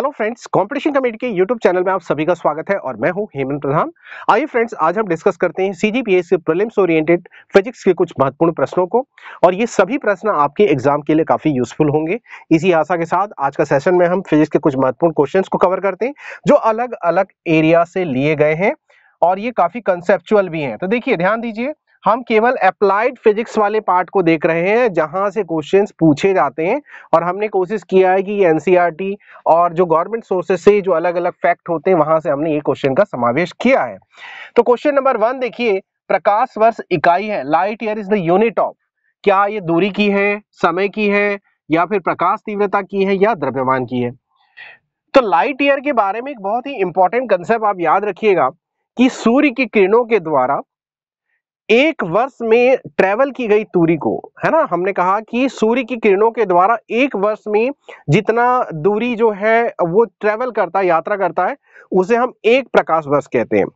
hello friends competition committee के YouTube channel में आप सभी का स्वागत है और मैं हूं हेमंत प्रधान आइए फ्रेंड्स आज हम डिस्कस करते हैं सीजीपीएस के प्रीलिम्स ओरिएंटेड फिजिक्स के कुछ महत्वपूर्ण प्रश्नों को और ये सभी प्रश्न आपके एग्जाम के लिए काफी यूजफुल होंगे इसी आशा के साथ आज का सेशन में हम फिजिक्स के कुछ महत्वपूर्ण क्वेश्चन को कवर करते हैं जो अलग अलग एरिया से लिए गए हैं और ये काफी कंसेप्चुअल भी हैं तो देखिए ध्यान दीजिए हम केवल अप्लाइड फिजिक्स वाले पार्ट को देख रहे हैं जहां से क्वेश्चन पूछे जाते हैं और हमने कोशिश किया है कि ये एनसीईआरटी e और जो गवर्नमेंट सोर्सेज से जो अलग अलग फैक्ट होते हैं वहां से हमने ये क्वेश्चन का समावेश किया है तो क्वेश्चन नंबर वन देखिए प्रकाश वर्ष इकाई है light year is the unit of क्या ये दूरी की है समय की है या फिर प्रकाश तीव्रता की है या द्रव्यमान की है तो लाइट ईयर के बारे में एक बहुत ही इंपॉर्टेंट कंसेप्ट आप याद रखिएगा कि सूर्य की किरणों के द्वारा एक वर्ष में ट्रेवल की गई दूरी को है ना हमने कहा कि सूर्य की किरणों के द्वारा एक वर्ष में जितना दूरी जो है वो ट्रेवल करता है यात्रा करता है उसे हम एक प्रकाश वर्ष कहते हैं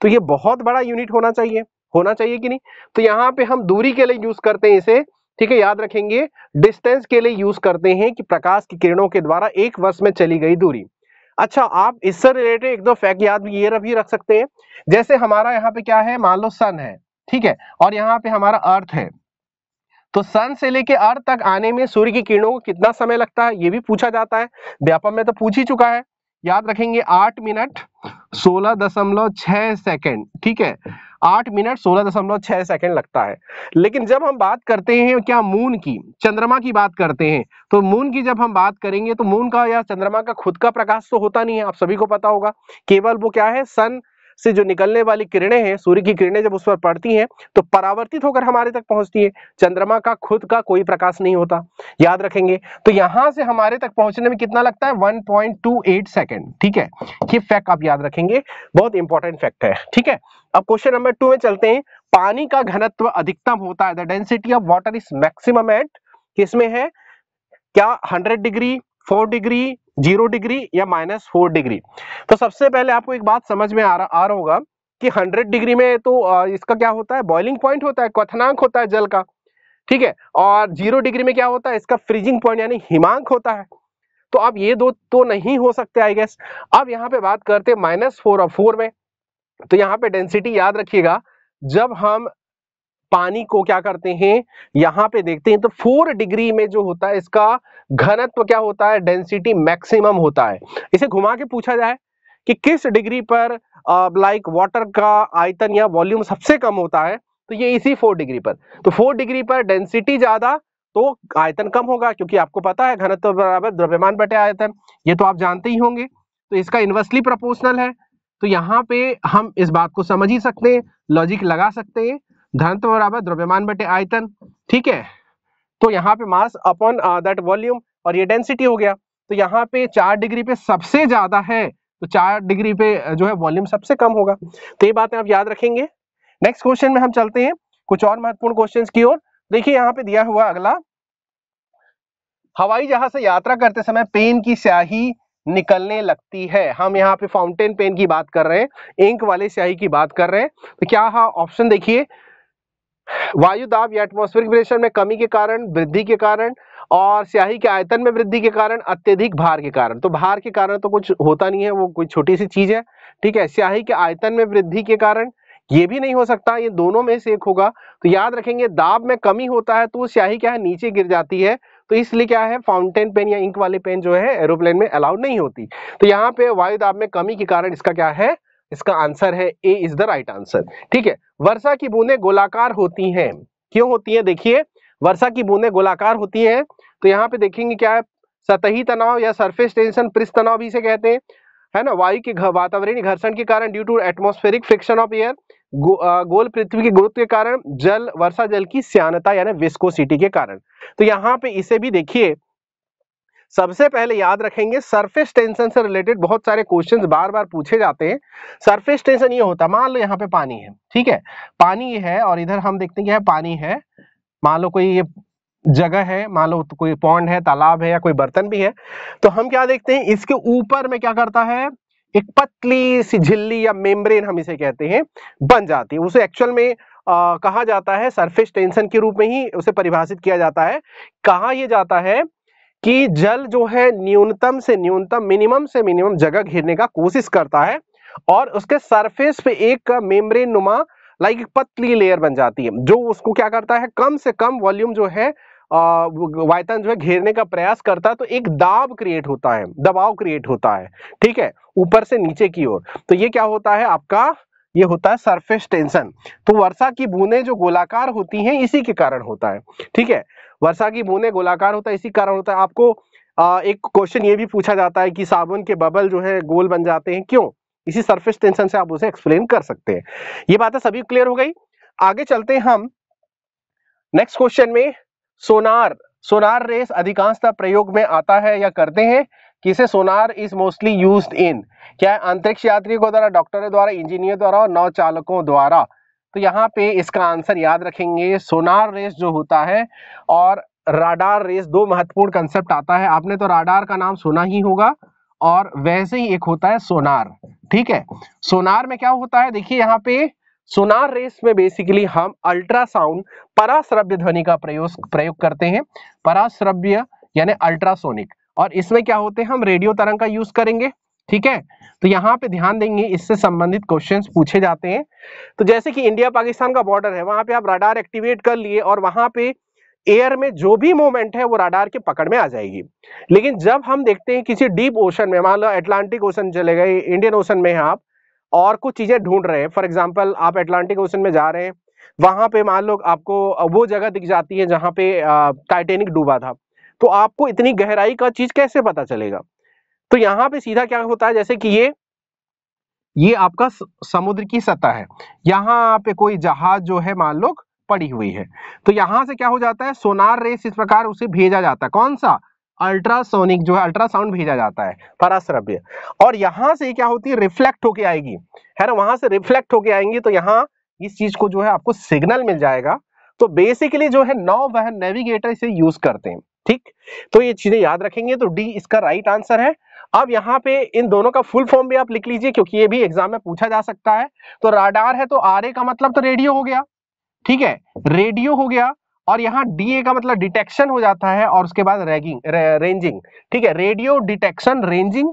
तो ये बहुत बड़ा यूनिट होना चाहिए होना चाहिए कि नहीं तो यहाँ पे हम दूरी के लिए यूज करते हैं इसे ठीक है याद रखेंगे डिस्टेंस के लिए यूज करते हैं कि प्रकाश की किरणों के द्वारा एक वर्ष में चली गई दूरी अच्छा आप इससे रिलेटेड एक दो फैक्ट याद ये भी रख सकते हैं जैसे हमारा यहाँ पे क्या है मान लो सन है ठीक है और यहाँ पे हमारा अर्थ है तो सन से लेके अर्थ तक आने में सूर्य की किरणों को कितना समय लगता है ये भी पूछा जाता है व्यापम में तो पूछ ही चुका है याद रखेंगे आठ मिनट सोलह दशमलव छह सेकेंड ठीक है आठ मिनट सोलह दशमलव छह सेकेंड लगता है लेकिन जब हम बात करते हैं क्या मून की चंद्रमा की बात करते हैं तो मून की जब हम बात करेंगे तो मून का या चंद्रमा का खुद का प्रकाश तो होता नहीं है आप सभी को पता होगा केवल वो क्या है सन से जो निकलने वाली किरणें हैं सूर्य की किरणें जब उस पर पड़ती हैं तो परावर्तित होकर हमारे तक पहुंचती है चंद्रमा का खुद का कोई प्रकाश नहीं होता याद रखेंगे तो यहां से हमारे तक पहुंचने में कितना लगता है 1.28 सेकेंड ठीक है ये फैक्ट आप याद रखेंगे बहुत इंपॉर्टेंट फैक्ट है ठीक है अब क्वेश्चन नंबर टू में चलते हैं पानी का घनत्व अधिकतम होता है the density of water is maximum at किसमें है क्या hundred degree four degree zero degree या माइनस फोर डिग्री तो सबसे पहले आपको एक बात समझ में आ रहा होगा कि 100 डिग्री में तो इसका क्या होता है बॉइलिंग पॉइंट होता है क्वथनांक होता है जल का ठीक है और जीरो डिग्री में क्या होता है इसका फ्रीजिंग पॉइंट यानी हिमांक होता है तो अब ये दो तो नहीं हो सकते आई गेस अब यहाँ पे बात करते माइनस फोर और फोर में तो यहाँ पे डेंसिटी याद रखिएगा जब हम पानी को क्या करते हैं यहां पे देखते हैं तो फोर डिग्री में जो होता है इसका घनत्व क्या होता है डेंसिटी मैक्सिमम होता है इसे घुमा के पूछा जाए कि किस डिग्री पर लाइक वाटर का आयतन या वॉल्यूम सबसे कम होता है तो ये इसी फोर डिग्री पर तो फोर डिग्री पर डेंसिटी ज्यादा तो आयतन कम होगा क्योंकि आपको पता है घनत्व बराबर द्रव्यमान बटे आयतन ये तो आप जानते ही होंगे तो इसका इन्वर्सली प्रोपोर्शनल है तो यहाँ पे हम इस बात को समझ ही सकते हैं लॉजिक लगा सकते हैं धन तो बराबर द्रव्यमान बटे आयतन ठीक है तो यहाँ पे मास अपॉन दैट वॉल्यूम और ये डेंसिटी हो गया तो यहाँ पे चार डिग्री पे सबसे ज्यादा है तो चार डिग्री पे जो है वॉल्यूम सबसे कम होगा तो ये बातें आप याद रखेंगे नेक्स्ट क्वेश्चन में हम चलते हैं कुछ और महत्वपूर्ण क्वेश्चन की ओर देखिए यहाँ पे दिया हुआ अगला हवाई जहाज से यात्रा करते समय पेन की स्याही निकलने लगती है हम यहाँ पे फाउंटेन पेन की बात कर रहे हैं इंक वाले स्याही की बात कर रहे हैं तो क्या ऑप्शन देखिए वायु दाब या एटमोस्फेरिक प्रेशर में कमी के कारण वृद्धि के कारण और स्याही के आयतन में वृद्धि के कारण अत्यधिक भार के कारण तो भार के कारण तो कुछ होता नहीं है वो कोई छोटी सी चीज है ठीक है स्याही के आयतन में वृद्धि के कारण ये भी नहीं हो सकता ये दोनों में से एक होगा तो याद रखेंगे दाब में कमी होता है तो वो स्याही क्या है नीचे गिर जाती है तो इसलिए क्या है फाउंटेन पेन या इंक वाले पेन जो है एरोप्लेन में अलाउड नहीं होती तो यहाँ पे वायु दाब में कमी के कारण इसका क्या है इसका आंसर है A is the right answer ठीक है वर्षा की बूंदें गोलाकार होती हैं क्यों होती हैं देखिए वर्षा की बूंदें गोलाकार होती हैं तो यहाँ पे देखेंगे क्या है सतही तनाव या सरफेस टेंशन प्रिस तनाव भी इसे कहते हैं है ना वायु के वातावरण घर्षण के कारण due to atmospheric friction of air गो, गोल पृथ्वी के गुरुत्व के कारण जल वर्षा जल की श्यानता यानी विस्कोसिटी के कारण तो यहाँ पे इसे भी देखिए सबसे पहले याद रखेंगे सरफेस टेंशन से रिलेटेड बहुत सारे क्वेश्चन बार बार पूछे जाते हैं सरफेस टेंशन ये होता है मान लो यहाँ पे पानी है ठीक है पानी ये है और इधर हम देखते हैं पानी है मान लो कोई ये जगह है मान लो तो कोई पॉन्ड है तालाब है या कोई बर्तन भी है तो हम क्या देखते हैं इसके ऊपर में क्या करता है एक पतली सी झिल्ली या मेम्ब्रेन हम इसे कहते हैं बन जाती है उसे एक्चुअल में आ, कहा जाता है सरफेस टेंशन के रूप में ही उसे परिभाषित किया जाता है कहा यह जाता है कि जल जो है न्यूनतम से न्यूनतम मिनिमम से मिनिमम जगह घेरने का कोशिश करता है और उसके सरफेस पे एक मेम्ब्रेन नुमा लाइक एक पतली लेयर बन जाती है जो उसको क्या करता है कम से कम वॉल्यूम जो है वायतन जो है घेरने का प्रयास करता है तो एक दाब क्रिएट होता है दबाव क्रिएट होता है ठीक है ऊपर से नीचे की ओर तो ये क्या होता है आपका ये होता है सरफेस टेंशन तो वर्षा की बूंदें जो गोलाकार होती हैं इसी के कारण होता है ठीक है वर्षा की बूंदे गोलाकार होता है इसी कारण होता है आपको आ, एक क्वेश्चन ये भी पूछा जाता है कि साबुन के बबल जो है गोल बन जाते हैं क्यों इसी सरफेस टेंशन से आप उसे एक्सप्लेन कर सकते हैं ये बातें सभी क्लियर हो गई आगे चलते हैं हम नेक्स्ट क्वेश्चन में सोनार सोनार रेस अधिकांशतः प्रयोग में आता है या करते हैं किसे sonar is mostly use in क्या है अंतरिक्ष यात्रियों द्वारा डॉक्टरों द्वारा इंजीनियर द्वारा और नौ चालकों द्वारा तो यहाँ पे इसका आंसर याद रखेंगे सोनार रेस जो होता है और राडार रेस दो महत्वपूर्ण कंसेप्ट आता है आपने तो राडार का नाम सुना ही होगा और वैसे ही एक होता है सोनार ठीक है सोनार में क्या होता है देखिए यहाँ पे सोनार रेस में बेसिकली हम अल्ट्रासाउंड पराश्रव्य ध्वनि का प्रयोग प्रयोग करते हैं पराश्रव्य यानी अल्ट्रासोनिक और इसमें क्या होते हैं हम रेडियो तरंग का यूज करेंगे ठीक है तो यहाँ पे ध्यान देंगे इससे संबंधित क्वेश्चंस पूछे जाते हैं तो जैसे कि इंडिया पाकिस्तान का बॉर्डर है वहां पे आप राडार एक्टिवेट कर लिए और वहां पे एयर में जो भी मूवमेंट है वो राडार के पकड़ में आ जाएगी लेकिन जब हम देखते हैं किसी डीप ओशन में मान लो अटलांटिक ओशन चले गए इंडियन ओशन में आप और कुछ चीजें ढूंढ रहे हैं फॉर एग्जाम्पल आप एटलांटिक ओशन में जा रहे हैं वहां पे मान लो आपको वो जगह दिख जाती है जहाँ पे टाइटेनिक डूबा था तो आपको इतनी गहराई का चीज कैसे पता चलेगा तो यहाँ पे सीधा क्या होता है जैसे कि ये ये आपका समुद्र की सतह है यहाँ पे कोई जहाज जो है मान लो पड़ी हुई है तो यहाँ से क्या हो जाता है सोनार रेस इस प्रकार उसे भेजा जाता है कौन सा अल्ट्रासोनिक जो है अल्ट्रासाउंड भेजा जाता है पराश्रव्य और यहाँ से क्या होती है रिफ्लेक्ट होके आएगी है ना वहां से रिफ्लेक्ट होके आएंगी तो यहाँ इस चीज को जो है आपको सिग्नल मिल जाएगा तो बेसिकली जो है नौ वह नेविगेटर इसे यूज करते हैं ठीक तो ये चीजें याद रखेंगे तो डी इसका राइट आंसर है अब यहाँ पे इन दोनों का फुल फॉर्म भी आप लिख लीजिए क्योंकि ये भी एग्जाम में पूछा जा सकता है तो राडार है तो आर का मतलब तो रेडियो हो गया ठीक है रेडियो हो गया और यहाँ डीए का मतलब डिटेक्शन हो जाता है और उसके बाद रैगिंग रे, रेंजिंग ठीक है रेडियो डिटेक्शन रेंजिंग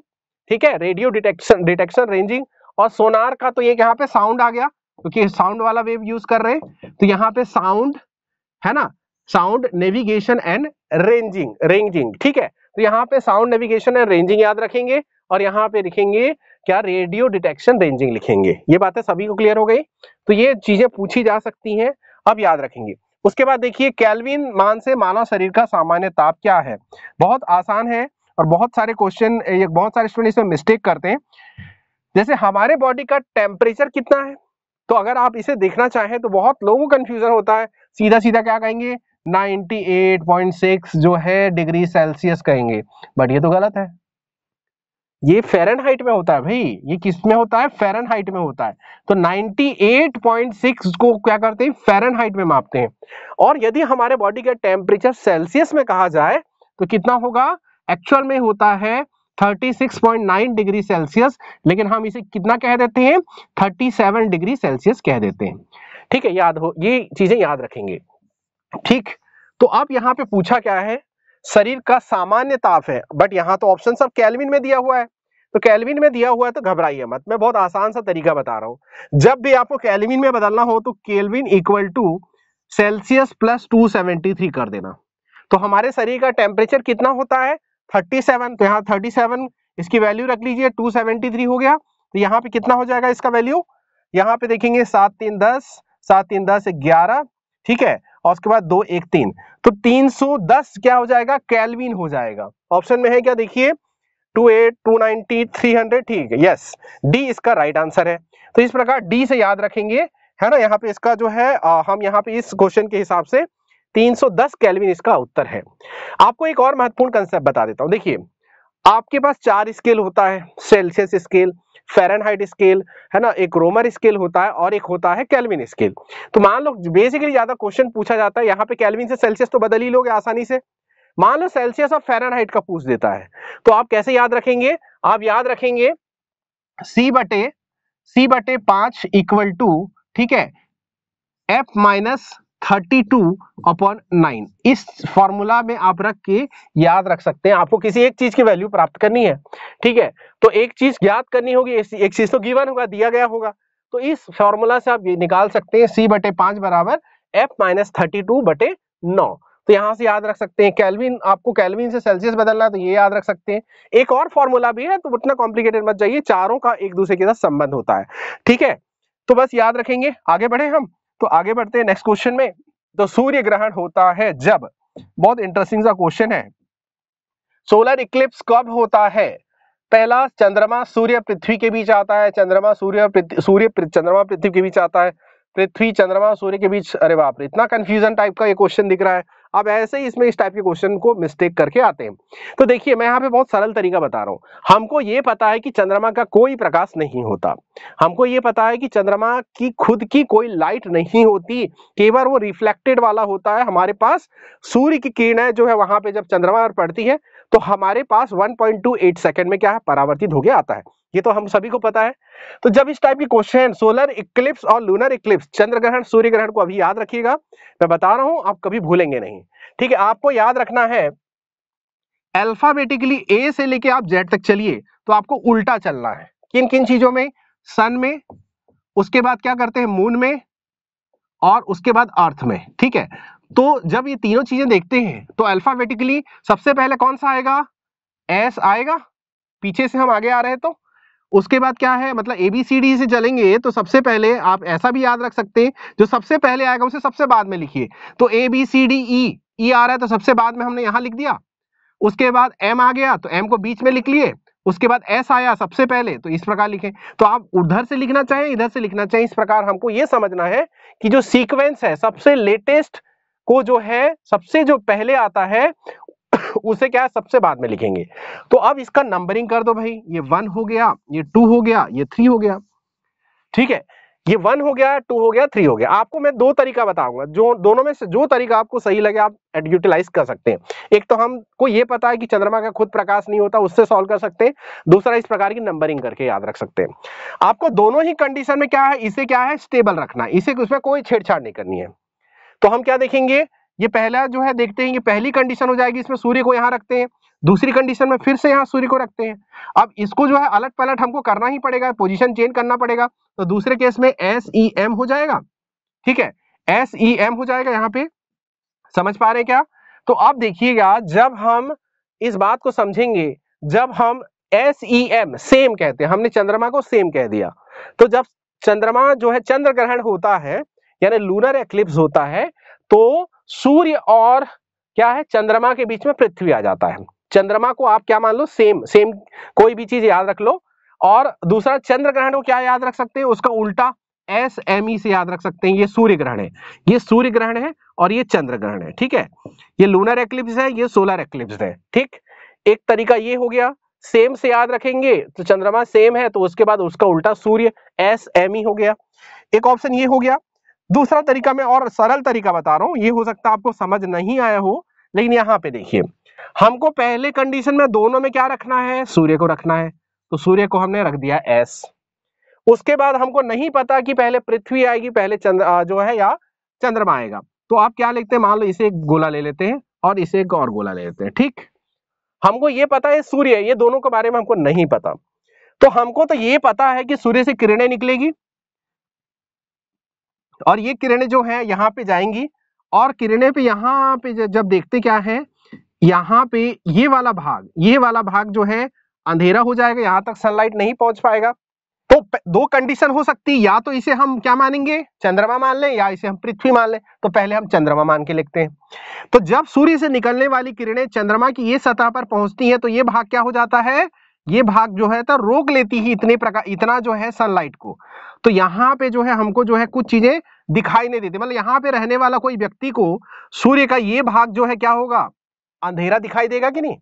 ठीक है रेडियो डिटेक्शन डिटेक्शन रेंजिंग और सोनार का तो ये यहाँ पे साउंड आ गया क्योंकि साउंड वाला वेव यूज कर रहे हैं तो यहाँ पे साउंड है ना sound navigation and ranging ranging ठीक है तो यहाँ पे साउंड नेविगेशन एंड रेंजिंग याद रखेंगे और यहाँ पे लिखेंगे क्या रेडियो डिटेक्शन रेंजिंग लिखेंगे ये बातें सभी को क्लियर हो गई तो ये चीजें पूछी जा सकती हैं अब याद रखेंगे उसके बाद देखिए कैलविन मान से मानव शरीर का सामान्य ताप क्या है बहुत आसान है और बहुत सारे क्वेश्चन बहुत सारे स्टूडेंट इसमें मिस्टेक करते हैं जैसे हमारे बॉडी का टेम्परेचर कितना है तो अगर आप इसे देखना चाहें तो बहुत लोगों को कंफ्यूजन होता है सीधा सीधा क्या कहेंगे 98.6 जो है डिग्री सेल्सियस कहेंगे बट ये तो गलत है ये फेरन में होता है भाई ये किस में होता है फेरन में होता है तो 98.6 को क्या करते हैं फेरन में मापते हैं और यदि हमारे बॉडी का टेम्परेचर सेल्सियस में कहा जाए तो कितना होगा एक्चुअल में होता है 36.9 डिग्री सेल्सियस लेकिन हम इसे कितना कह देते हैं 37 डिग्री सेल्सियस कह देते हैं ठीक है याद हो ये चीजें याद रखेंगे ठीक तो अब यहाँ पे पूछा क्या है शरीर का सामान्य ताप है बट यहाँ तो ऑप्शन सब कैलविन में दिया हुआ है तो कैलविन में दिया हुआ है तो घबराइए मत मैं बहुत आसान सा तरीका बता रहा हूं जब भी आपको कैलविन में बदलना हो तो kelvin equal to Celsius plus two seventy three कर देना तो हमारे शरीर का टेम्परेचर कितना होता है थर्टी सेवन तो यहाँ थर्टी सेवन इसकी वैल्यू रख लीजिए टू सेवेंटी थ्री हो गया तो यहाँ पे कितना हो जाएगा इसका वैल्यू यहाँ पे देखेंगे सात तीन दस सात तीन दस ग्यारह ठीक है और उसके बाद दो एक तीन तो 310 क्या हो जाएगा कैलविन हो जाएगा ऑप्शन में है क्या देखिए two eight two ninety three hundred ठीक है यस डी इसका राइट right आंसर है तो इस प्रकार डी से याद रखेंगे है ना यहाँ पे इसका जो है आ, हम यहाँ पे इस क्वेश्चन के हिसाब से 310 कैलविन इसका उत्तर है आपको एक और महत्वपूर्ण कंसेप्ट बता देता हूँ देखिए आपके पास चार स्केल होता है सेल्सियस स्केल फेरनहाइट स्केल है ना एक रोमर स्केल होता है और एक होता है कैलविन स्केल तो मान लो बेसिकली ज्यादा क्वेश्चन पूछा जाता है यहाँ पे कैलविन से सेल्सियस तो बदल ही लोगे आसानी से मान लो सेल्सियस और फेरनहाइट का पूछ देता है तो आप कैसे याद रखेंगे आप याद रखेंगे सी बटे सी बटे पांच इक्वल टू ठीक है F minus thirty two upon nine इस फॉर्मूला में आप रख के याद रख सकते हैं आपको किसी एक चीज की वैल्यू प्राप्त करनी है ठीक है तो एक चीज याद करनी होगी एक चीज तो गिवन होगा दिया गया होगा तो इस फॉर्मूला से आप ये निकाल सकते हैं सी बटे पांच बराबर एफ माइनस थर्टी टू बटे नौ तो यहाँ से याद रख सकते हैं कैलविन आपको कैलविन से सेल्सियस बदलना है तो ये याद रख सकते हैं एक और फॉर्मूला भी है तो उतना कॉम्प्लिकेटेड मत जाइए चारों का एक दूसरे के साथ संबंध होता है ठीक है तो बस याद रखेंगे आगे बढ़े हम तो आगे बढ़ते हैं नेक्स्ट क्वेश्चन में तो सूर्य ग्रहण होता है जब बहुत इंटरेस्टिंग सा क्वेश्चन है सोलर इक्लिप्स कब होता है पहला चंद्रमा सूर्य पृथ्वी के बीच आता है चंद्रमा सूर्य सूर्य चंद्रमा पृथ्वी के बीच आता है पृथ्वी चंद्रमा सूर्य के बीच अरे बाप रे इतना कंफ्यूजन टाइप का ये क्वेश्चन दिख रहा है अब ऐसे ही इसमें इस टाइप के क्वेश्चन को मिस्टेक करके आते हैं तो देखिए मैं यहाँ पे बहुत सरल तरीका बता रहा हूँ हमको ये पता है कि चंद्रमा का कोई प्रकाश नहीं होता हमको ये पता है कि चंद्रमा की खुद की कोई लाइट नहीं होती केवल वो रिफ्लेक्टेड वाला होता है हमारे पास सूर्य की है जो है वहां पे जब चंद्रमा पर पड़ती है तो हमारे पास एट सेकेंड में क्या है परावर्तित होकर आता है ये तो हम सभी को पता है तो जब इस टाइप के क्वेश्चन सोलर इक्लिप्स और लूनर इक्लिप्स चंद्र ग्रहण सूर्य ग्रहण को अभी याद रखिएगा मैं बता रहा हूं आप कभी भूलेंगे नहीं ठीक है आपको याद रखना है अल्फाबेटिकली ए से लेके आप जेड तक चलिए तो आपको उल्टा चलना है किन किन चीजों में सन में उसके बाद क्या करते हैं मून में और उसके बाद अर्थ में ठीक है तो जब ये तीनों चीजें देखते हैं तो अल्फाबेटिकली सबसे पहले कौन सा आएगा एस आएगा पीछे से हम आगे आ रहे हैं तो उसके बाद क्या है मतलब एबीसीडी से चलेंगे तो सबसे पहले आप ऐसा भी याद रख सकते हैं जो सबसे पहले आएगा उसे सबसे बाद में लिखिए तो A B C D E ई आ रहा है तो सबसे बाद में हमने यहाँ लिख दिया उसके बाद एम आ गया तो एम को बीच में लिख लिए उसके बाद एस आया सबसे पहले तो इस प्रकार लिखें तो आप उधर से लिखना चाहें इधर से लिखना चाहें इस प्रकार हमको ये समझना है कि जो सीक्वेंस है सबसे लेटेस्ट को जो है सबसे जो पहले आता है उसे क्या है सबसे बाद में लिखेंगे तो अब इसका नंबरिंग कर दो भाई ये वन हो गया ये टू हो गया ये थ्री हो गया ठीक है ये वन हो गया टू हो गया थ्री हो गया आपको मैं दो तरीका बताऊंगा जो दोनों में से जो तरीका आपको सही लगे आप यूटिलाइज कर सकते हैं एक तो हमको ये पता है कि चंद्रमा का खुद प्रकाश नहीं होता उससे सॉल्व कर सकते हैं दूसरा इस प्रकार की नंबरिंग करके याद रख सकते हैं आपको दोनों ही कंडीशन में क्या है इसे क्या है स्टेबल रखना इसे उसमें कोई छेड़छाड़ नहीं करनी है तो हम क्या देखेंगे ये पहला जो है देखते हैं ये पहली कंडीशन हो जाएगी इसमें सूर्य को यहाँ रखते हैं दूसरी कंडीशन में फिर से यहाँ सूर्य को रखते हैं अब इसको जो है अलट पलट हमको करना ही पड़ेगा पोजिशन चेंज करना पड़ेगा तो दूसरे केस में एस ई एम हो जाएगा ठीक है एस ई एम हो जाएगा यहाँ पे समझ पा रहे क्या तो अब देखिएगा जब हम इस बात को समझेंगे जब हम एस ई एम सेम कहते हैं हमने चंद्रमा को सेम कह दिया तो जब चंद्रमा जो है चंद्र ग्रहण होता है यानी लूनर एक्लिप्स होता है तो सूर्य और क्या है चंद्रमा के बीच में पृथ्वी आ जाता है चंद्रमा को आप क्या मान लो सेम सेम कोई भी चीज याद रख लो और दूसरा चंद्र ग्रहण को क्या याद रख सकते हैं उसका उल्टा एस एम ई से याद रख सकते हैं ये सूर्य ग्रहण है ये सूर्य ग्रहण है और ये चंद्र ग्रहण है ठीक है ये लूनर एक्लिप्स है ये सोलर एक्लिप्स है ठीक एक तरीका ये हो गया सेम से याद रखेंगे तो चंद्रमा सेम है तो उसके बाद उसका उल्टा सूर्य एस एम ई हो गया एक ऑप्शन ये हो गया दूसरा तरीका मैं और सरल तरीका बता रहा हूँ ये हो सकता है आपको समझ नहीं आया हो लेकिन यहाँ पे देखिए हमको पहले कंडीशन में दोनों में क्या रखना है सूर्य को रखना है तो सूर्य को हमने रख दिया एस उसके बाद हमको नहीं पता कि पहले पृथ्वी आएगी पहले चंद्र जो है या चंद्रमा आएगा तो आप क्या लिखते हैं मान लो इसे एक गोला ले लेते हैं और इसे एक और गोला ले लेते हैं ठीक हमको ये पता है सूर्य ये दोनों के बारे में हमको नहीं पता तो हमको तो ये पता है कि सूर्य से किरणें निकलेगी और ये किरणें जो है यहाँ पे जाएंगी और किरणें पे यहाँ पे जब देखते क्या है यहाँ पे ये वाला भाग ये वाला भाग जो है अंधेरा हो जाएगा यहाँ तक सनलाइट नहीं पहुंच पाएगा तो दो कंडीशन हो सकती या तो इसे हम क्या मानेंगे चंद्रमा मान लें या इसे हम पृथ्वी मान लें तो पहले हम चंद्रमा मान के लिखते हैं तो जब सूर्य से निकलने वाली किरणें चंद्रमा की ये सतह पर पहुंचती हैं तो ये भाग क्या हो जाता है ये भाग जो है तो रोक लेती ही इतने प्रकार इतना जो है सनलाइट को तो यहाँ पे जो है हमको जो है कुछ चीजें दिखाई नहीं देती मतलब यहाँ पे रहने वाला कोई व्यक्ति को सूर्य का ये भाग जो है क्या होगा अंधेरा दिखाई देगा कि नहीं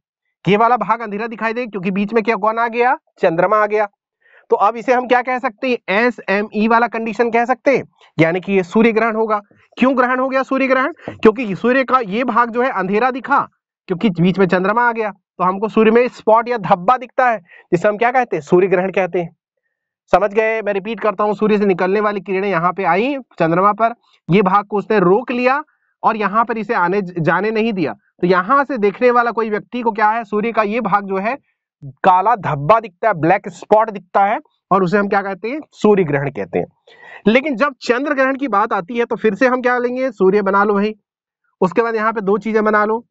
ये वाला भाग अंधेरा दिखाई देगा क्योंकि बीच में क्या कौन आ गया चंद्रमा आ गया तो अब इसे हम क्या कह सकते हैं एस एम ई वाला कंडीशन कह सकते हैं यानी कि ये सूर्य ग्रहण होगा क्यों ग्रहण हो गया सूर्य ग्रहण क्योंकि सूर्य का ये भाग जो है अंधेरा दिखा क्योंकि बीच में चंद्रमा आ गया तो हमको सूर्य में स्पॉट या धब्बा दिखता है जिसे हम क्या कहते हैं सूर्य ग्रहण कहते हैं समझ गए मैं रिपीट करता हूँ सूर्य से निकलने वाली किरणें यहाँ पे आई चंद्रमा पर ये भाग को उसने रोक लिया और यहाँ पर इसे आने जाने नहीं दिया तो यहाँ से देखने वाला कोई व्यक्ति को क्या है सूर्य का ये भाग जो है काला धब्बा दिखता है ब्लैक स्पॉट दिखता है और उसे हम क्या कहते हैं सूर्य ग्रहण कहते हैं लेकिन जब चंद्र ग्रहण की बात आती है तो फिर से हम क्या लेंगे सूर्य बना लो भाई उसके बाद यहाँ पे दो चीजें बना लो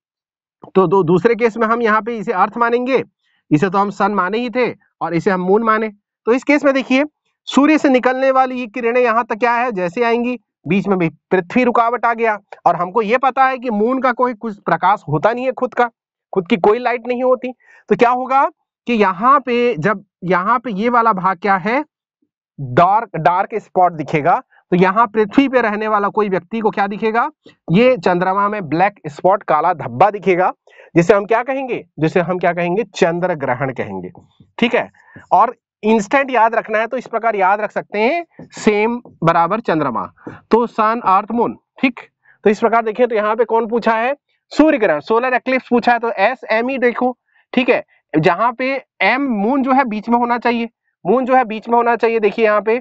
तो दो दूसरे केस में हम यहाँ पे इसे अर्थ मानेंगे इसे तो हम सन माने ही थे और इसे हम मून माने तो इस केस में देखिए सूर्य से निकलने वाली ये किरणें यहाँ तक क्या है जैसे आएंगी बीच में भी पृथ्वी रुकावट आ गया और हमको ये पता है कि मून का कोई कुछ प्रकाश होता नहीं है खुद का खुद की कोई लाइट नहीं होती तो क्या होगा कि यहाँ पे जब यहाँ पे ये वाला भाग क्या है डार्क डार्क स्पॉट दिखेगा तो यहाँ पृथ्वी पे रहने वाला कोई व्यक्ति को क्या दिखेगा ये चंद्रमा में ब्लैक स्पॉट काला धब्बा दिखेगा जिसे हम क्या कहेंगे जिसे हम क्या कहेंगे चंद्र ग्रहण कहेंगे ठीक है और इंस्टेंट याद रखना है तो इस प्रकार याद रख सकते हैं सेम बराबर चंद्रमा तो सन अर्थ मून ठीक तो इस प्रकार देखें तो यहाँ पे कौन पूछा है सूर्य ग्रहण सोलर एक्लिप्स पूछा है तो एस एम ई देखो ठीक है जहां पे एम मून जो है बीच में होना चाहिए मून जो है बीच में होना चाहिए देखिए यहाँ पे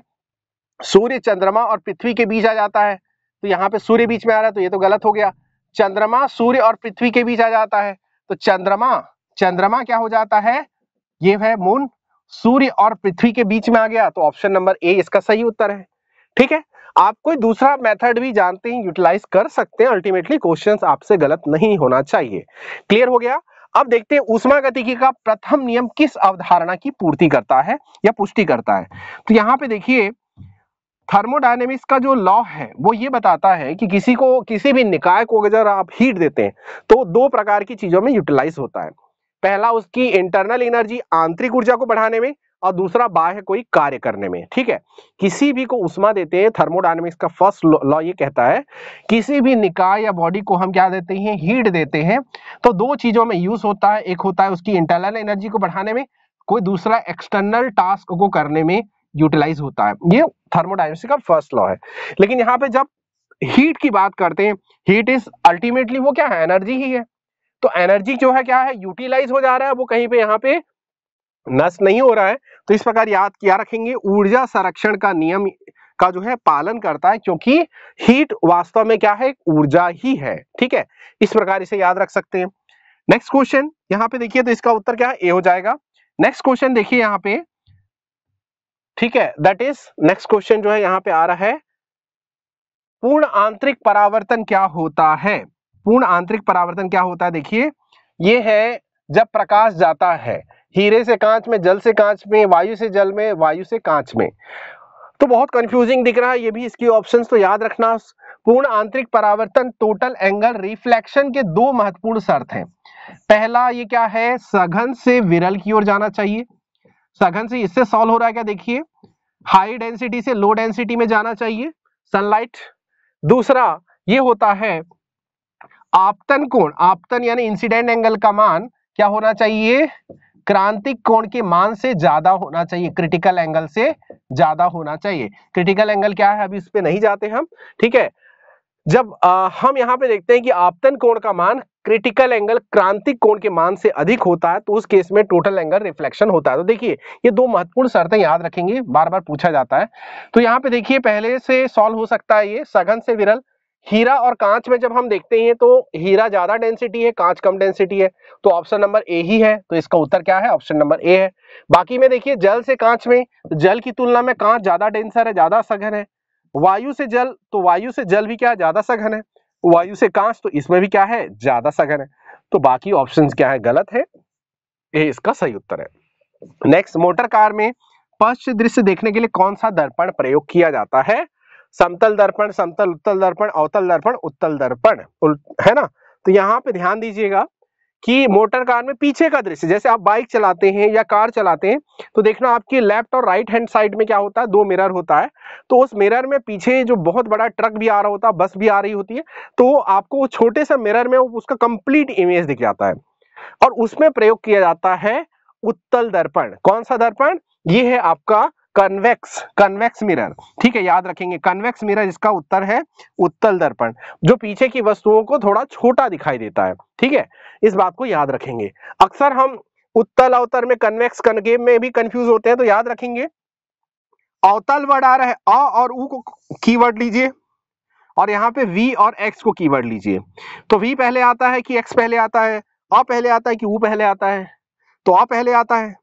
सूर्य चंद्रमा और पृथ्वी के बीच आ जाता है तो यहाँ पे सूर्य बीच में आ रहा है तो ये तो गलत हो गया चंद्रमा सूर्य और पृथ्वी के बीच आ जाता है तो चंद्रमा चंद्रमा क्या हो जाता है ये है मून सूर्य और पृथ्वी के बीच में आ गया तो ऑप्शन नंबर ए इसका सही उत्तर है ठीक है आप कोई दूसरा मेथड भी जानते हैं यूटिलाइज कर सकते हैं अल्टीमेटली क्वेश्चंस आपसे गलत नहीं होना चाहिए क्लियर हो गया अब देखते हैं उष्मा गतिकी का प्रथम नियम किस अवधारणा की पूर्ति करता है या पुष्टि करता है तो यहाँ पे देखिए थर्मोडायनेमिक्स का जो लॉ है वो ये बताता है कि किसी को किसी भी निकाय को अगर आप हीट देते हैं तो दो प्रकार की चीजों में यूटिलाइज होता है पहला उसकी इंटरनल एनर्जी आंतरिक ऊर्जा को बढ़ाने में और दूसरा बाह्य कोई कार्य करने में ठीक है किसी भी को उष्मा देते हैं थर्मोडायनेमिक्स का फर्स्ट लॉ ये कहता है किसी भी निकाय या बॉडी को हम क्या देते हैं हीट देते हैं तो दो चीजों में यूज होता है एक होता है उसकी इंटरनल एनर्जी को बढ़ाने में कोई दूसरा एक्सटर्नल टास्क को करने में यूटिलाइज होता है ये थर्मोडाइनेमिक्स का फर्स्ट लॉ है लेकिन यहाँ पे जब हीट की बात करते हैं हीट इज अल्टीमेटली वो क्या है एनर्जी ही है तो एनर्जी जो है क्या है यूटिलाइज हो जा रहा है वो कहीं पे यहाँ पे नष्ट नहीं हो रहा है तो इस प्रकार याद किया रखेंगे ऊर्जा संरक्षण का नियम का जो है पालन करता है क्योंकि हीट वास्तव में क्या है ऊर्जा ही है ठीक है इस प्रकार इसे याद रख सकते हैं नेक्स्ट क्वेश्चन यहाँ पे देखिए तो इसका उत्तर क्या है ए हो जाएगा नेक्स्ट क्वेश्चन देखिए यहाँ पे ठीक है दैट इज नेक्स्ट क्वेश्चन जो है यहां पे आ रहा है पूर्ण आंतरिक परावर्तन क्या होता है पूर्ण आंतरिक परावर्तन क्या होता है देखिए ये है जब प्रकाश जाता है हीरे से कांच में जल से कांच में वायु से जल में वायु से कांच में तो बहुत कंफ्यूजिंग दिख रहा है ये भी इसकी ऑप्शन तो याद रखना पूर्ण आंतरिक परावर्तन टोटल एंगल रिफ्लेक्शन के दो महत्वपूर्ण शर्त हैं पहला ये क्या है सघन से विरल की ओर जाना चाहिए सघन से इससे सॉल्व हो रहा है क्या देखिए हाई डेंसिटी से लो डेंसिटी में जाना चाहिए सनलाइट दूसरा ये होता है आपतन कोण आपतन यानी इंसिडेंट एंगल का मान क्या होना चाहिए क्रांतिक कोण के मान से ज्यादा होना चाहिए क्रिटिकल एंगल से ज्यादा होना चाहिए क्रिटिकल एंगल क्या है अभी इस पर नहीं जाते हम ठीक है जब आ, हम यहाँ पे देखते हैं कि आपतन कोण का मान क्रिटिकल एंगल क्रांतिक कोण के मान से अधिक होता है तो उस केस में टोटल एंगल रिफ्लेक्शन होता है तो देखिए ये दो महत्वपूर्ण शर्तें याद रखेंगे बार बार पूछा जाता है तो यहाँ पे देखिए पहले से सॉल्व हो सकता है ये सघन से विरल हीरा और कांच में जब हम देखते हैं तो हीरा ज्यादा डेंसिटी है कांच कम डेंसिटी है तो ऑप्शन नंबर ए ही है तो इसका उत्तर क्या है ऑप्शन नंबर ए है बाकी में देखिए जल से कांच में जल की तुलना में कांच ज्यादा डेंसर है ज्यादा सघन है वायु से जल तो वायु से जल भी क्या है ज्यादा सघन है वायु से कांच तो इसमें भी क्या है ज्यादा सघन है तो बाकी ऑप्शन क्या है गलत है ये इसका सही उत्तर है नेक्स्ट मोटर कार में पश्च दृश्य देखने के लिए कौन सा दर्पण प्रयोग किया जाता है समतल दर्पण समतल उत्तल दर्पण अवतल दर्पण उत्तल दर्पण है ना तो यहाँ पे ध्यान दीजिएगा कि मोटर कार में पीछे का दृश्य जैसे आप बाइक चलाते हैं या कार चलाते हैं तो देखना आपकी लेफ्ट और राइट हैंड साइड में क्या होता है दो मिरर होता है तो उस मिरर में पीछे जो बहुत बड़ा ट्रक भी आ रहा होता है बस भी आ रही होती है तो आपको छोटे से मिरर में उसका कंप्लीट इमेज दिख जाता है और उसमें प्रयोग किया जाता है उत्तल दर्पण कौन सा दर्पण ये है आपका कन्वेक्स कन्वेक्स मिरर ठीक है याद रखेंगे कन्वेक्स मिरर इसका उत्तर है उत्तल दर्पण जो पीछे की वस्तुओं को थोड़ा छोटा दिखाई देता है ठीक है इस बात को याद रखेंगे अक्सर हम उत्तल अवतर में कन्वेक्स कनकेव में भी कंफ्यूज होते हैं तो याद रखेंगे अवतल वर्ड आ रहा है अ और ऊ को कीवर्ड लीजिए और यहाँ पे वी और एक्स को कीवर्ड लीजिए तो वी पहले आता है कि एक्स पहले आता है अ पहले आता है कि ऊ पहले आता है तो अ पहले आता है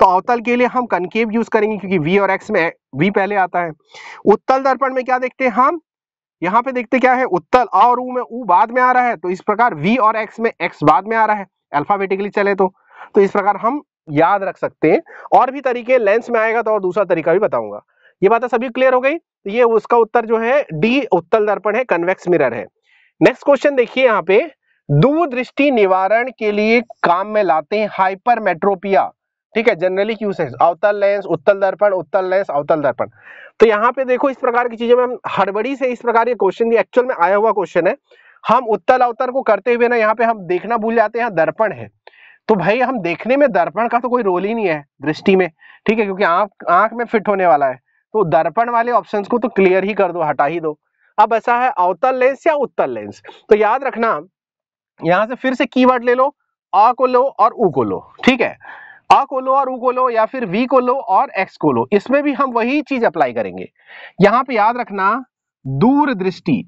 तो अवतल के लिए हम कनकेव यूज करेंगे क्योंकि वी और एक्स में वी पहले आता है उत्तल दर्पण में क्या देखते हैं हम यहाँ पे देखते क्या है उत्तल और ऊ में ऊ बाद में आ रहा है तो इस प्रकार वी और एक्स में एक्स बाद में आ रहा है अल्फाबेटिकली चले तो तो इस प्रकार हम याद रख सकते हैं और भी तरीके लेंस में आएगा तो और दूसरा तरीका भी बताऊंगा ये बात सभी क्लियर हो गई तो ये उसका उत्तर जो है डी उत्तल दर्पण है कन्वेक्स मिरर है नेक्स्ट क्वेश्चन देखिए यहाँ पे दूरदृष्टि निवारण के लिए काम में लाते हैं हाइपर मेट्रोपिया ठीक है जनरली क्यू सेंस अवतल लेंस उत्तल दर्पण उत्तल लेंस अवतल दर्पण तो यहाँ पे देखो इस प्रकार की चीजें हम हड़बड़ी से इस प्रकार के क्वेश्चन एक्चुअल में आया हुआ क्वेश्चन है हम उत्तल अवतर को करते हुए ना यहाँ पे हम देखना भूल जाते हैं दर्पण है तो भाई हम देखने में दर्पण का तो कोई रोल ही नहीं है दृष्टि में ठीक है क्योंकि आंख आंख में फिट होने वाला है तो दर्पण वाले ऑप्शन को तो क्लियर ही कर दो हटा ही दो अब ऐसा है अवतल लेंस या उत्तल लेंस तो याद रखना यहाँ से फिर से कीवर्ड ले लो आ को लो और ऊ को लो ठीक है आ को लो और ऊ को लो या फिर वी को लो और एक्स को लो इसमें भी हम वही चीज अप्लाई करेंगे यहां पे याद रखना दूर दृष्टि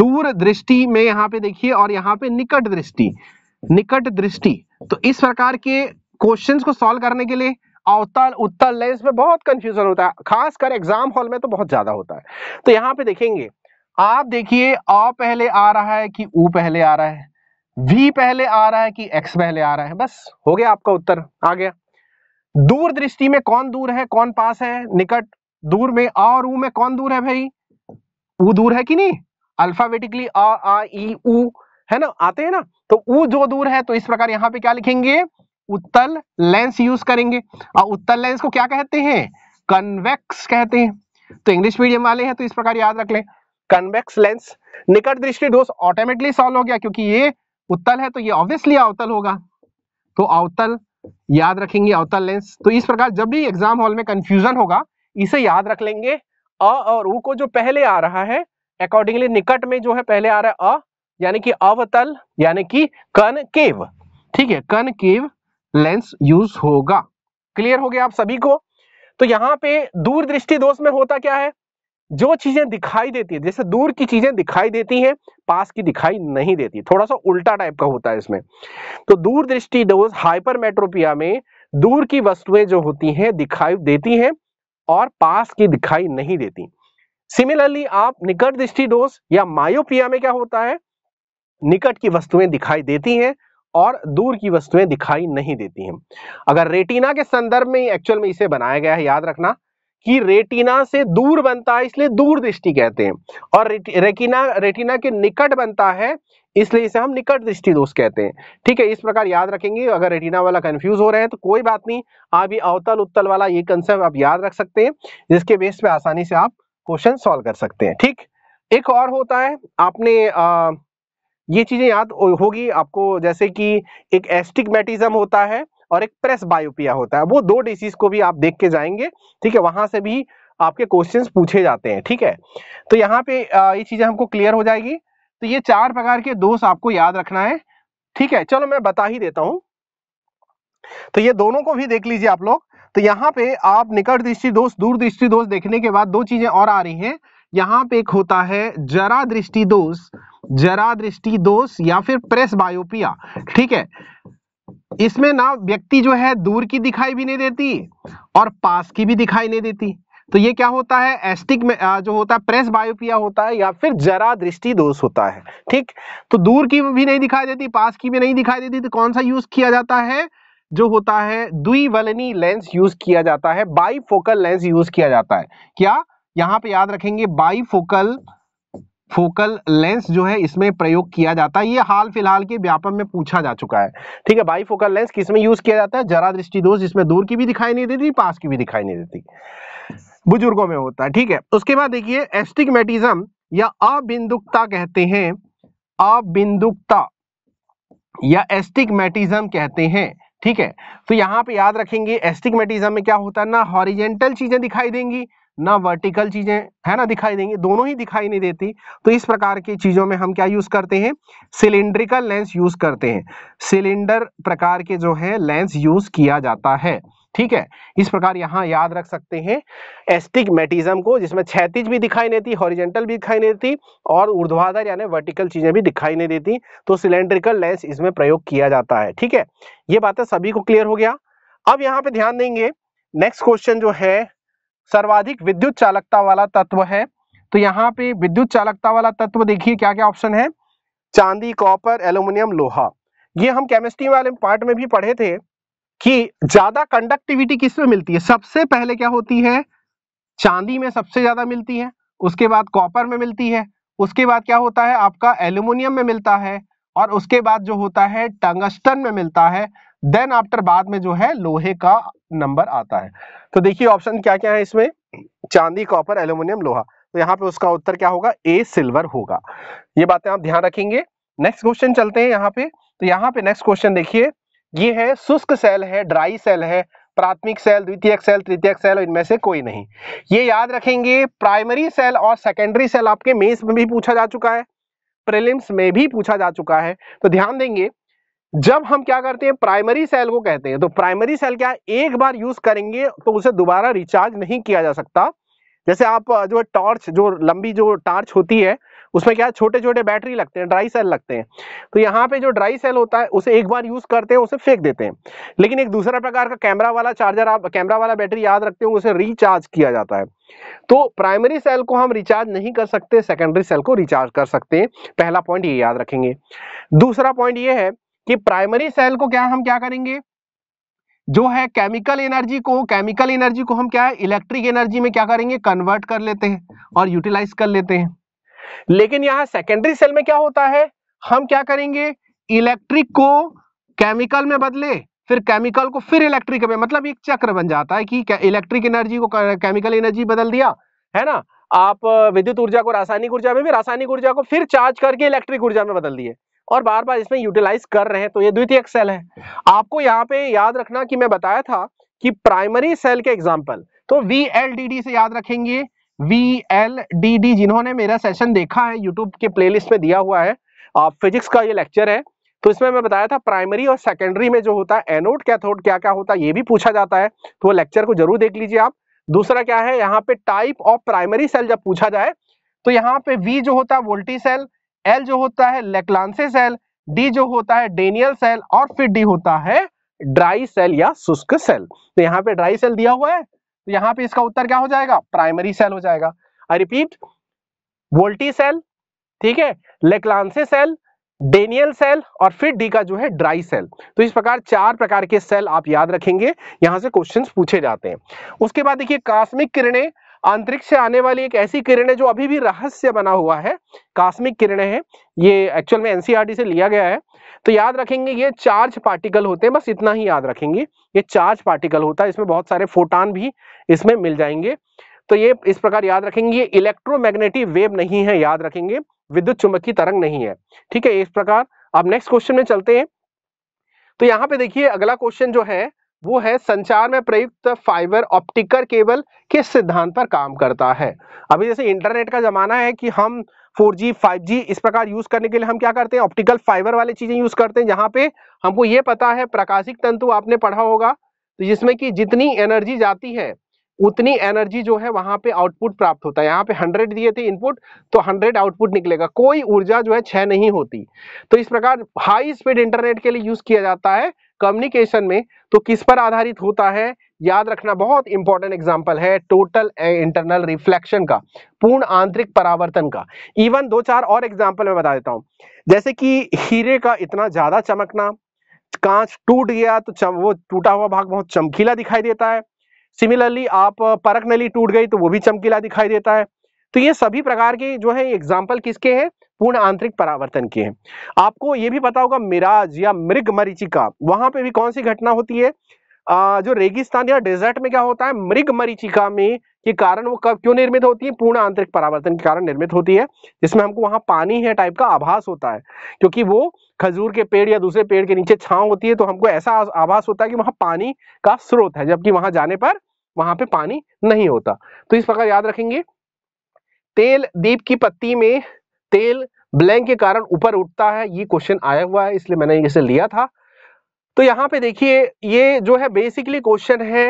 दूर दृष्टि में यहाँ पे देखिए और यहाँ पे निकट दृष्टि निकट दृष्टि तो इस प्रकार के क्वेश्चंस को सॉल्व करने के लिए अवतल उत्तल लेंस में बहुत कंफ्यूजन होता है खासकर एग्जाम हॉल में तो बहुत ज्यादा होता है तो यहां पे देखेंगे आप देखिए आ पहले आ रहा है कि ऊ पहले आ रहा है v पहले आ रहा है कि एक्स पहले आ रहा है बस हो गया आपका उत्तर आ गया दूर दृष्टि में कौन दूर है कौन पास है निकट दूर में आ और ऊ में कौन दूर है भाई ऊ दूर है कि नहीं अल्फाबेटिकली आ आ ई ऊ है ना आते हैं ना तो ऊ जो दूर है तो इस प्रकार यहाँ पे क्या लिखेंगे उत्तल लेंस यूज करेंगे और उत्तल लेंस को क्या कहते हैं कन्वेक्स कहते हैं तो इंग्लिश मीडियम वाले हैं तो इस प्रकार याद रख लें कन्वेक्स लेंस निकट दृष्टि दोष ऑटोमेटिकली सॉल्व हो गया क्योंकि ये उत्तल है तो ये ऑब्वियसली अवतल होगा तो अवतल याद रखेंगे अवतल लेंस तो इस प्रकार जब भी एग्जाम हॉल में कंफ्यूजन होगा इसे याद रख लेंगे अ और उ को जो पहले आ रहा है अकॉर्डिंगली निकट में जो है पहले आ रहा है अ यानी कि अवतल यानी कि कन केव ठीक है कन केव लेंस यूज होगा क्लियर हो गया आप सभी को तो यहाँ पे दूरदृष्टि दोष में होता क्या है जो चीजें दिखाई देती है जैसे दूर की चीजें दिखाई देती हैं पास की दिखाई नहीं देती थोड़ा सा उल्टा टाइप का होता है इसमें तो दूर दृष्टि डोज हाइपरमेट्रोपिया में दूर की वस्तुएं जो होती हैं दिखाई देती हैं और पास की दिखाई नहीं देती सिमिलरली आप निकट दृष्टि डोज या मायोपिया में क्या होता है निकट की वस्तुएं दिखाई देती हैं और दूर की वस्तुएं दिखाई नहीं देती हैं अगर रेटिना के संदर्भ में एक्चुअल में इसे बनाया गया है याद रखना कि रेटिना से दूर बनता है इसलिए दूर दृष्टि कहते हैं और रेटिना रेटिना के निकट बनता है इसलिए इसे हम निकट दृष्टि दोष कहते हैं ठीक है इस प्रकार याद रखेंगे अगर रेटिना वाला कंफ्यूज हो रहे हैं तो कोई बात नहीं आप ये अवतल उत्तल वाला ये कंसेप्ट आप याद रख सकते हैं जिसके बेस पे आसानी से आप क्वेश्चन सॉल्व कर सकते हैं ठीक एक और होता है आपने आ, ये चीजें याद होगी आपको जैसे कि एक एस्टिगमेटिज्म होता है और एक प्रेस बायोपिया होता है वो दो डिसीज को भी आप देख के जाएंगे ठीक है वहां से भी आपके क्वेश्चन पूछे जाते हैं ठीक है तो यहाँ पे ये चीजें हमको क्लियर हो जाएगी तो ये चार प्रकार के दोष आपको याद रखना है ठीक है चलो मैं बता ही देता हूं तो ये दोनों को भी देख लीजिए आप लोग तो यहाँ पे आप निकट दृष्टि दोष दूर दृष्टि दोष देखने के बाद दो चीजें और आ रही हैं यहाँ पे एक होता है जरा दृष्टि दोष जरा दृष्टि दोष या फिर प्रेस बायोपिया ठीक है इसमें ना व्यक्ति जो है दूर की दिखाई भी नहीं देती और पास की भी दिखाई नहीं देती तो ये क्या होता है एस्टिक में जो होता है प्रेस बायोपिया होता है या फिर जरा दृष्टि दोष होता है ठीक तो दूर की भी नहीं दिखाई देती पास की भी नहीं दिखाई देती तो कौन सा यूज किया जाता है जो होता है द्विवलनी लेंस यूज किया जाता है बाईफोकल लेंस यूज किया जाता है क्या यहां पे याद रखेंगे बाईफोकल फोकल लेंस जो है इसमें प्रयोग किया जाता है ये हाल फिलहाल के व्यापक में पूछा जा चुका है ठीक है बाई फोकल लेंस किसमें यूज किया जाता है जरा दृष्टि दोष जिसमें दूर की भी दिखाई नहीं देती पास की भी दिखाई नहीं देती बुजुर्गों में होता है ठीक है उसके बाद देखिए एस्टिकमेटिज्म या अबिंदुकता कहते हैं अबिंदुकता या एस्टिकमेटिज्म कहते हैं ठीक है तो यहाँ पे याद रखेंगे एस्टिकमेटिज्म में क्या होता है ना हॉरिजेंटल चीजें दिखाई देंगी ना वर्टिकल चीजें है ना दिखाई देंगी दोनों ही दिखाई नहीं देती तो इस प्रकार की चीजों में हम क्या यूज करते हैं सिलेंड्रिकल लेंस यूज करते हैं सिलेंडर प्रकार के जो है लेंस यूज किया जाता है ठीक है इस प्रकार यहाँ याद रख सकते हैं एस्टिगमेटिज्म को जिसमें क्षैतिज भी दिखाई नहीं देती हॉरिजेंटल भी दिखाई नहीं देती और ऊर्ध्वाधर यानी वर्टिकल चीजें भी दिखाई नहीं देती तो सिलेंड्रिकल लेंस इसमें प्रयोग किया जाता है ठीक है ये बातें सभी को क्लियर हो गया अब यहाँ पे ध्यान देंगे नेक्स्ट क्वेश्चन जो है सर्वाधिक विद्युत चालकता वाला तत्व है तो यहाँ पे विद्युत चालकता वाला तत्व देखिए क्या क्या ऑप्शन है चांदी कॉपर एल्यूमिनियम लोहा ये हम केमिस्ट्री वाले पार्ट में भी पढ़े थे कि ज्यादा कंडक्टिविटी किस में मिलती है सबसे पहले क्या होती है चांदी में सबसे ज्यादा मिलती है उसके बाद कॉपर में मिलती है उसके बाद क्या होता है आपका एल्यूमिनियम में मिलता है और उसके बाद जो होता है टंगस्टन में मिलता है देन आफ्टर बाद में जो है लोहे का नंबर आता है तो देखिए ऑप्शन क्या क्या है इसमें चांदी कॉपर एल्यूमिनियम लोहा तो यहाँ पे उसका उत्तर क्या होगा ए सिल्वर होगा ये बातें आप ध्यान रखेंगे नेक्स्ट क्वेश्चन चलते हैं यहाँ पे तो यहाँ पे नेक्स्ट क्वेश्चन देखिए ये है शुष्क सेल है ड्राई सेल है प्राथमिक सेल द्वितीय सेल तृतीय सेल इनमें से कोई नहीं ये याद रखेंगे प्राइमरी सेल और सेकेंडरी सेल आपके मेंस में भी पूछा जा चुका है प्रिलिम्स में भी पूछा जा चुका है तो ध्यान देंगे जब हम क्या करते हैं प्राइमरी सेल को कहते हैं तो प्राइमरी सेल क्या एक बार यूज करेंगे तो उसे दोबारा रिचार्ज नहीं किया जा सकता जैसे आप जो टॉर्च जो लंबी जो टॉर्च होती है उसमें क्या छोटे छोटे बैटरी लगते हैं ड्राई सेल लगते हैं तो यहाँ पे जो ड्राई सेल होता है उसे एक बार यूज करते हैं उसे फेंक देते हैं लेकिन एक दूसरा प्रकार का कैमरा वाला चार्जर आप कैमरा वाला बैटरी याद रखते हो उसे रिचार्ज किया जाता है तो प्राइमरी सेल को हम रिचार्ज नहीं कर सकते सेकेंडरी सेल को रिचार्ज कर सकते हैं पहला पॉइंट ये याद रखेंगे दूसरा पॉइंट ये है कि प्राइमरी सेल को क्या हम क्या करेंगे जो है केमिकल एनर्जी को केमिकल एनर्जी को हम क्या इलेक्ट्रिक एनर्जी में क्या करेंगे कन्वर्ट कर लेते हैं और यूटिलाइज कर लेते हैं लेकिन यहां सेकेंडरी सेल में क्या होता है हम क्या करेंगे इलेक्ट्रिक को केमिकल में बदले फिर केमिकल को फिर इलेक्ट्रिक में मतलब एक चक्र बन जाता है कि इलेक्ट्रिक एनर्जी को केमिकल एनर्जी बदल दिया है ना आप विद्युत ऊर्जा को रासायनिक ऊर्जा में भी रासायनिक ऊर्जा को फिर चार्ज करके इलेक्ट्रिक ऊर्जा में बदल दिए और बार बार इसमें यूटिलाइज कर रहे हैं तो ये द्वितीय सेल है आपको यहाँ पे याद रखना कि मैं बताया था कि प्राइमरी सेल के एग्जाम्पल तो वी एल डी डी से याद रखेंगे वी एल डी डी जिन्होंने मेरा सेशन देखा है यूट्यूब के प्लेलिस्ट में दिया हुआ है फिजिक्स का ये लेक्चर है तो इसमें मैं बताया था प्राइमरी और सेकेंडरी में जो होता है एनोड कैथोड क्या क्या होता है ये भी पूछा जाता है तो वो लेक्चर को जरूर देख लीजिए आप दूसरा क्या है यहाँ पे टाइप ऑफ प्राइमरी सेल जब पूछा जाए तो यहाँ पे वी जो होता है वोल्टी सेल एल जो होता है लेकलांसे सेल डी जो होता है डेनियल सेल और फिर डी होता है ड्राई सेल या शुष्क सेल तो यहाँ पे ड्राई सेल दिया हुआ है तो यहाँ पे इसका उत्तर क्या हो जाएगा प्राइमरी सेल हो जाएगा आई रिपीट वोल्टी सेल ठीक है लेकलांसे सेल डेनियल सेल और फिर डी का जो है ड्राई सेल तो इस प्रकार चार प्रकार के सेल आप याद रखेंगे यहां से क्वेश्चंस पूछे जाते हैं उसके बाद देखिए कास्मिक किरणें अंतरिक्ष से आने वाली एक ऐसी किरण है जो अभी भी रहस्य बना हुआ है कास्मिक किरण है ये एक्चुअल में एनसीईआरटी e से लिया गया है तो याद रखेंगे ये चार्ज पार्टिकल होते हैं बस इतना ही याद रखेंगे ये चार्ज पार्टिकल होता है इसमें बहुत सारे फोटान भी इसमें मिल जाएंगे तो ये इस प्रकार याद रखेंगे ये इलेक्ट्रोमैग्नेटिक वेव नहीं है याद रखेंगे विद्युत चुंबकीय तरंग नहीं है ठीक है इस प्रकार अब नेक्स्ट क्वेश्चन में चलते हैं तो यहाँ पे देखिए अगला क्वेश्चन जो है वो है संचार में प्रयुक्त फाइबर ऑप्टिकर केबल के सिद्धांत पर काम करता है अभी जैसे इंटरनेट का जमाना है कि हम 4G, 5G इस प्रकार यूज करने के लिए हम क्या करते हैं ऑप्टिकल फाइबर वाली चीजें यूज करते हैं जहां पे हमको ये पता है प्रकाशिक तंतु आपने पढ़ा होगा तो जिसमें कि जितनी एनर्जी जाती है उतनी एनर्जी जो है वहां पे आउटपुट प्राप्त होता है यहाँ पे 100 दिए थे इनपुट तो 100 आउटपुट निकलेगा कोई ऊर्जा जो है छह नहीं होती तो इस प्रकार हाई स्पीड इंटरनेट के लिए यूज किया जाता है कम्युनिकेशन में तो किस पर आधारित होता है याद रखना बहुत इंपॉर्टेंट एग्जाम्पल है टोटल इंटरनल रिफ्लेक्शन का पूर्ण आंतरिक परावर्तन का इवन दो चार और एग्जाम्पल मैं बता देता हूं जैसे कि हीरे का इतना ज्यादा चमकना कांच टूट गया तो चम, वो टूटा हुआ भाग बहुत चमकीला दिखाई देता है सिमिलरली आप परख नली टूट गई तो वो भी चमकीला दिखाई देता है तो ये सभी प्रकार के जो है एग्जाम्पल किसके हैं पूर्ण आंतरिक परावर्तन के हैं आपको ये भी पता होगा मिराज या मृग मरीचिका वहां पे भी कौन सी घटना होती है आ, जो रेगिस्तान या डेजर्ट में क्या होता है मृग मरीचिका में के कारण वो कब क्यों निर्मित होती है पूर्ण आंतरिक परावर्तन के कारण निर्मित होती है जिसमें हमको वहां पानी है टाइप का आभास होता है क्योंकि वो खजूर के पेड़ या दूसरे पेड़ के नीचे छांव होती है तो हमको ऐसा आभास होता है कि वहां पानी का स्रोत है जबकि वहां जाने पर वहां पे पानी नहीं होता तो इस प्रकार याद रखेंगे तेल दीप की पत्ती में तेल ब्लैंक के कारण ऊपर उठता है ये क्वेश्चन आया हुआ है इसलिए मैंने इसे लिया था तो यहाँ पे देखिए ये जो है बेसिकली क्वेश्चन है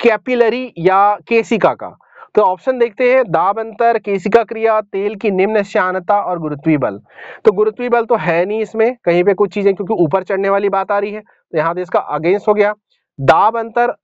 कैपिलरी या केसिका का तो ऑप्शन देखते हैं दाब अंतर केसिका क्रिया तेल की निम्न श्यानता और गुरुत्वी बल तो गुरुत्वी बल तो है नहीं इसमें कहीं पे कुछ चीजें क्योंकि ऊपर चढ़ने वाली बात आ रही है तो यहाँ इसका अगेंस्ट हो गया दाब अंतर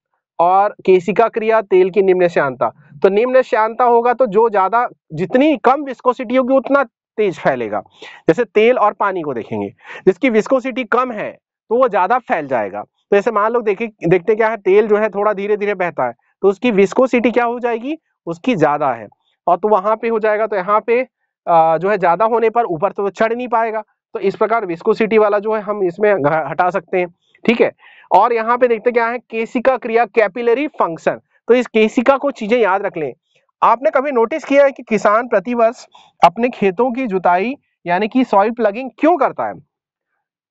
और केसिका क्रिया तेल की निम्न श्यानता तो निम्न श्यानता होगा तो जो ज्यादा जितनी कम विस्कोसिटी होगी उतना तेज फैलेगा जैसे तेल और पानी को देखेंगे जिसकी विस्कोसिटी कम है तो वो ज़्यादा फैल जाएगा तो जैसे मान लो देखे देखते क्या है तेल जो है थोड़ा धीरे धीरे बहता है तो उसकी विस्कोसिटी क्या हो जाएगी उसकी ज़्यादा है और तो वहां पे हो जाएगा तो यहाँ पे जो है ज़्यादा होने पर ऊपर तो चढ़ नहीं पाएगा तो इस प्रकार विस्कोसिटी वाला जो है हम इसमें हटा सकते हैं ठीक है और यहाँ पे देखते क्या है केसिका क्रिया कैपिलरी फंक्शन तो इस केसिका को चीज़ें याद रख लें आपने कभी नोटिस किया है कि किसान प्रतिवर्ष अपने खेतों की जुताई यानी कि सॉइल प्लगिंग क्यों करता है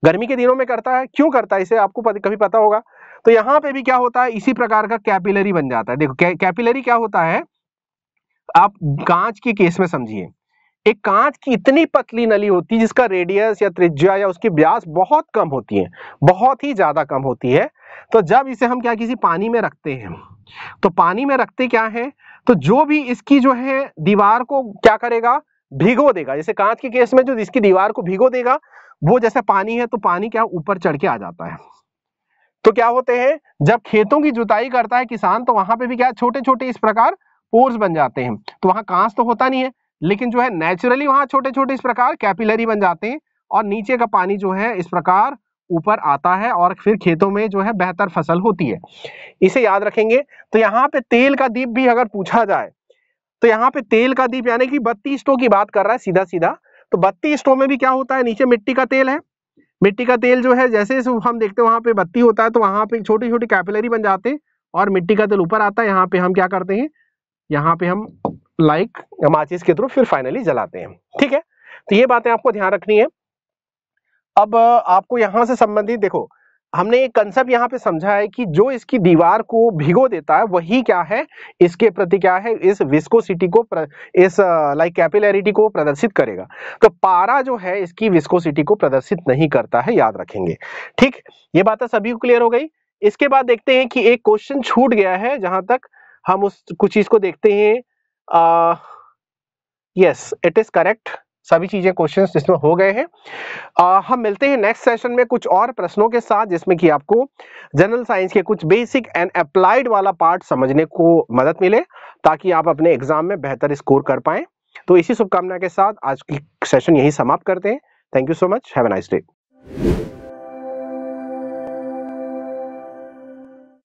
गर्मी के दिनों में करता है क्यों करता है इसे आपको पत, कभी पता होगा तो यहाँ पे भी क्या होता है इसी प्रकार का कैपिलरी बन जाता है देखो कै, कैपिलरी क्या होता है आप कांच के केस में समझिए एक कांच की इतनी पतली नली होती है जिसका रेडियस या त्रिज्या या उसकी ब्यास बहुत कम होती है बहुत ही ज्यादा कम होती है तो जब इसे हम क्या किसी पानी में रखते हैं तो पानी में रखते क्या है तो जो भी इसकी जो है दीवार को क्या करेगा भिगो देगा जैसे कांच के केस में जो इसकी दीवार को भिगो देगा वो जैसे पानी है तो पानी क्या ऊपर चढ़ के आ जाता है तो क्या होते हैं जब खेतों की जुताई करता है किसान तो वहां पे भी क्या छोटे छोटे इस प्रकार पोर्स बन जाते हैं तो वहां कांच तो होता नहीं है लेकिन जो है नेचुरली वहां छोटे छोटे इस प्रकार कैपिलरी बन जाते हैं और नीचे का पानी जो है इस प्रकार ऊपर आता है और फिर खेतों में जो है बेहतर फसल होती है इसे याद रखेंगे तो यहाँ पे तेल का दीप भी अगर पूछा जाए तो यहाँ पे तेल का दीप यानी कि बत्तीस स्टो की बात कर रहा है सीधा सीधा तो बत्तीस स्टो में भी क्या होता है नीचे मिट्टी का तेल है मिट्टी का तेल जो है जैसे हम देखते हैं वहां पे बत्ती होता है तो वहां पे छोटी छोटी कैपिलरी बन जाते हैं और मिट्टी का तेल ऊपर आता है यहाँ पे हम क्या करते हैं यहाँ पे हम लाइक माचिस के थ्रू फिर फाइनली जलाते हैं ठीक है तो ये बातें आपको ध्यान रखनी है अब आपको यहां से संबंधित देखो हमने एक कंसेप्ट यहाँ पे समझा है कि जो इसकी दीवार को भिगो देता है वही क्या है इसके प्रति क्या है इस विस्कोसिटी को इस लाइक कैपिलैरिटी को प्रदर्शित करेगा तो पारा जो है इसकी विस्कोसिटी को प्रदर्शित नहीं करता है याद रखेंगे ठीक ये बात सभी को क्लियर हो गई इसके बाद देखते हैं कि एक क्वेश्चन छूट गया है जहां तक हम उस कुछ चीज को देखते हैं यस इट इज करेक्ट सभी चीज़ें क्वेश्चन जिसमें हो गए हैं हम मिलते हैं नेक्स्ट सेशन में कुछ और प्रश्नों के साथ जिसमें कि आपको जनरल साइंस के कुछ बेसिक एंड अप्लाइड वाला पार्ट समझने को मदद मिले ताकि आप अपने एग्जाम में बेहतर स्कोर कर पाए तो इसी शुभकामना के साथ आज की सेशन यही समाप्त करते हैं thank you so much have a nice day